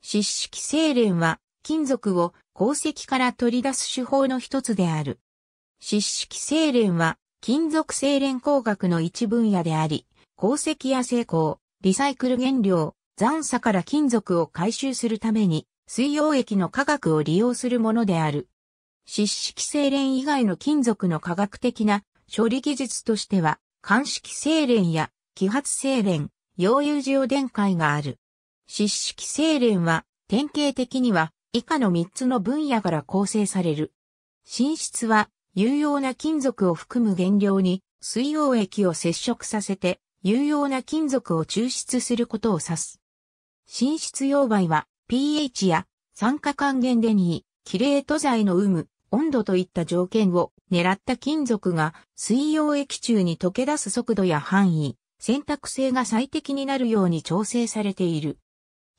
湿式精錬は金属を鉱石から取り出す手法の一つである。湿式精錬は金属精錬工学の一分野であり、鉱石や成功、リサイクル原料、残差から金属を回収するために水溶液の化学を利用するものである。湿式精錬以外の金属の科学的な処理技術としては、乾式精錬や揮発精錬、溶融塩電解がある。湿式精錬は、典型的には、以下の3つの分野から構成される。寝室は、有用な金属を含む原料に、水溶液を接触させて、有用な金属を抽出することを指す。寝室溶媒は、pH や酸化還元でに、キレート剤の有無、温度といった条件を狙った金属が水溶液中に溶け出す速度や範囲、選択性が最適になるように調整されている。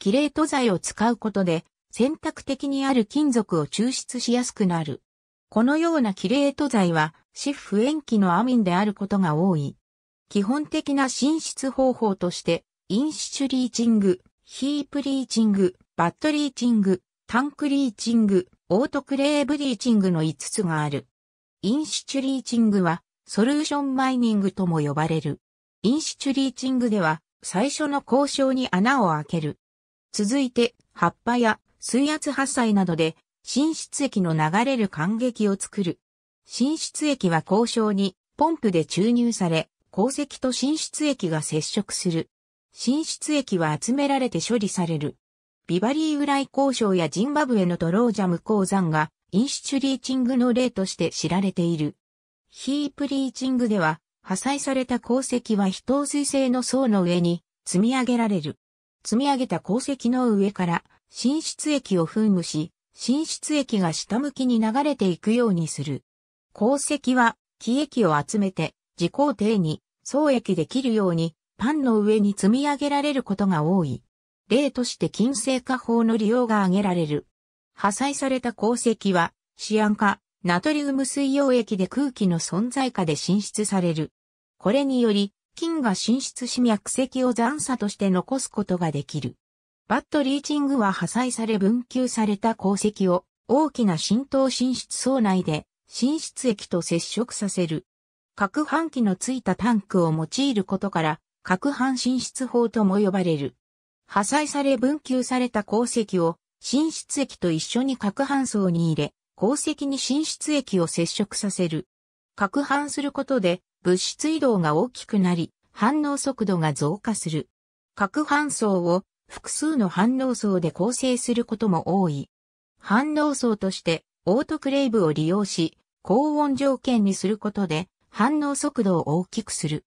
キレート剤を使うことで、選択的にある金属を抽出しやすくなる。このようなキレート剤は、シフ塩基のアミンであることが多い。基本的な浸出方法として、インシチュリーチング、ヒープリーチング、バットリーチング、タンクリーチング、オートクレーブリーチングの5つがある。インシチュリーチングは、ソリューションマイニングとも呼ばれる。インシチュリーチングでは、最初の交渉に穴を開ける。続いて、葉っぱや水圧発災などで、浸出液の流れる感激を作る。浸出液は交渉にポンプで注入され、鉱石と浸出液が接触する。浸出液は集められて処理される。ビバリーウライ鉱床やジンバブエのドロージャム鉱山がインシチュリーチングの例として知られている。ヒープリーチングでは、破砕された鉱石は非透水性の層の上に積み上げられる。積み上げた鉱石の上から、浸出液を噴霧し、浸出液が下向きに流れていくようにする。鉱石は、気液を集めて、自工程に、層液できるように、パンの上に積み上げられることが多い。例として金星化法の利用が挙げられる。破砕された鉱石は、シアン化、ナトリウム水溶液で空気の存在下で浸出される。これにより、菌が浸出し脈石を残差として残すことができる。バットリーチングは破砕され分球された鉱石を大きな浸透浸出層内で浸出液と接触させる。攪拌機のついたタンクを用いることから、攪拌浸出法とも呼ばれる。破砕され分球された鉱石を浸出液と一緒に核拌層に入れ、鉱石に浸出液を接触させる。攪拌することで物質移動が大きくなり、反応速度が増加する。核反層を複数の反応層で構成することも多い。反応層としてオートクレイブを利用し、高温条件にすることで反応速度を大きくする。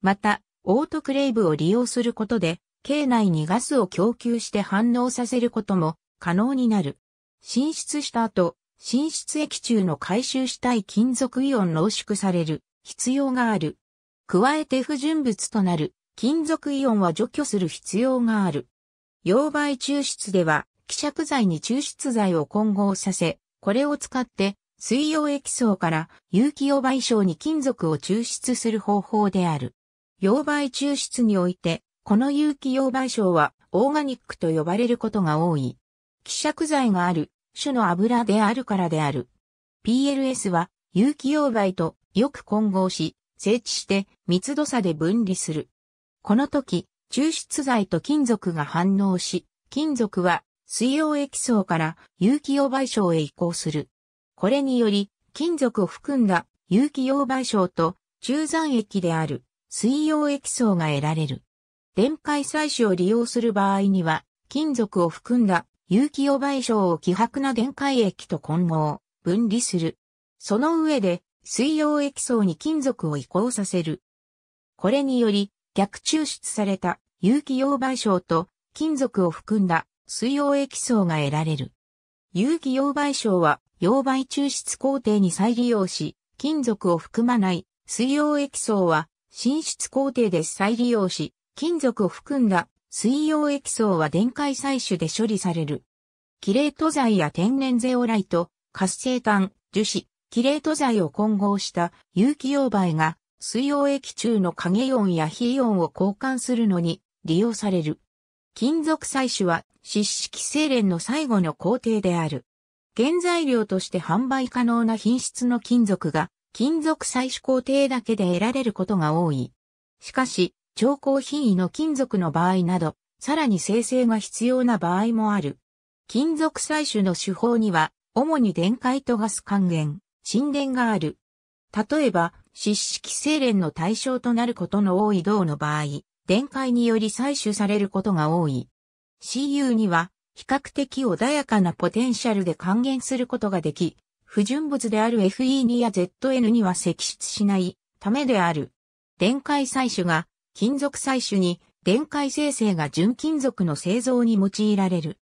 また、オートクレイブを利用することで、境内にガスを供給して反応させることも可能になる。浸出した後、浸出液中の回収したい金属イオン濃縮される。必要がある。加えて不純物となる金属イオンは除去する必要がある。溶媒抽出では、希釈剤に抽出剤を混合させ、これを使って水溶液層から有機溶媒症に金属を抽出する方法である。溶媒抽出において、この有機溶媒症はオーガニックと呼ばれることが多い。希釈剤がある種の油であるからである。PLS は有機溶媒とよく混合し、整地して密度差で分離する。この時、抽出剤と金属が反応し、金属は水溶液層から有機溶媒症へ移行する。これにより、金属を含んだ有機溶媒症と中残液である水溶液層が得られる。電解採取を利用する場合には、金属を含んだ有機溶媒症を希薄な電解液と混合、分離する。その上で、水溶液層に金属を移行させる。これにより、逆抽出された有機溶媒症と金属を含んだ水溶液層が得られる。有機溶媒症は溶媒抽出工程に再利用し、金属を含まない水溶液層は浸出工程で再利用し、金属を含んだ水溶液層は電解採取で処理される。キレート剤や天然ゼオライト、活性炭、樹脂、キレート剤を混合した有機溶媒が水溶液中の影音や非音を交換するのに利用される。金属採取は湿式精錬の最後の工程である。原材料として販売可能な品質の金属が金属採取工程だけで得られることが多い。しかし、超高品位の金属の場合など、さらに生成が必要な場合もある。金属採取の手法には、主に電解とガス還元、神殿がある。例えば、湿式精錬の対象となることの多い銅の場合、電解により採取されることが多い。CU には、比較的穏やかなポテンシャルで還元することができ、不純物である FE2 や ZN には析出しないためである。電解採取が、金属採取に、電解生成が純金属の製造に用いられる。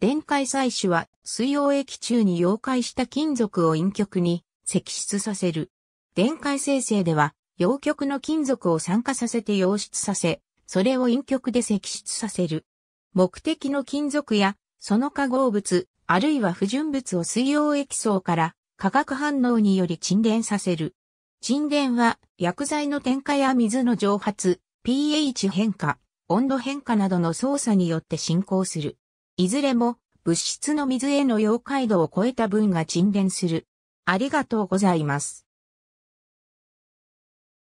電解採取は水溶液中に溶解した金属を陰極に積出させる。電解生成では、陽極の金属を酸化させて溶出させ、それを陰極で積出させる。目的の金属や、その化合物、あるいは不純物を水溶液層から化学反応により沈殿させる。沈殿は薬剤の添加や水の蒸発、pH 変化、温度変化などの操作によって進行する。いずれも物質の水への溶解度を超えた分が沈殿する。ありがとうございます。